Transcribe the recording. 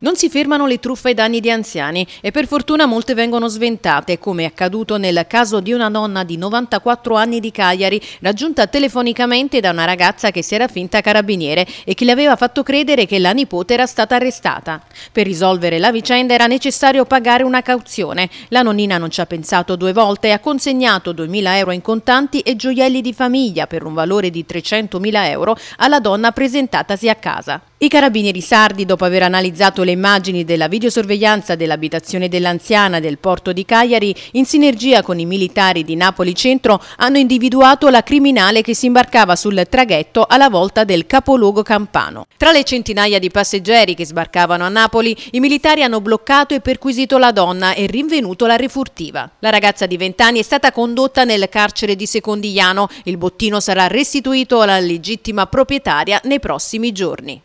Non si fermano le truffe ai danni di anziani e per fortuna molte vengono sventate, come è accaduto nel caso di una nonna di 94 anni di Cagliari, raggiunta telefonicamente da una ragazza che si era finta carabiniere e che le aveva fatto credere che la nipote era stata arrestata. Per risolvere la vicenda era necessario pagare una cauzione. La nonnina non ci ha pensato due volte e ha consegnato 2.000 euro in contanti e gioielli di famiglia per un valore di 300.000 euro alla donna presentatasi a casa. I carabinieri sardi, dopo aver analizzato le immagini della videosorveglianza dell'abitazione dell'anziana del porto di Cagliari, in sinergia con i militari di Napoli Centro, hanno individuato la criminale che si imbarcava sul traghetto alla volta del capoluogo campano. Tra le centinaia di passeggeri che sbarcavano a Napoli, i militari hanno bloccato e perquisito la donna e rinvenuto la refurtiva. La ragazza di 20 anni è stata condotta nel carcere di Secondigliano. Il bottino sarà restituito alla legittima proprietaria nei prossimi giorni.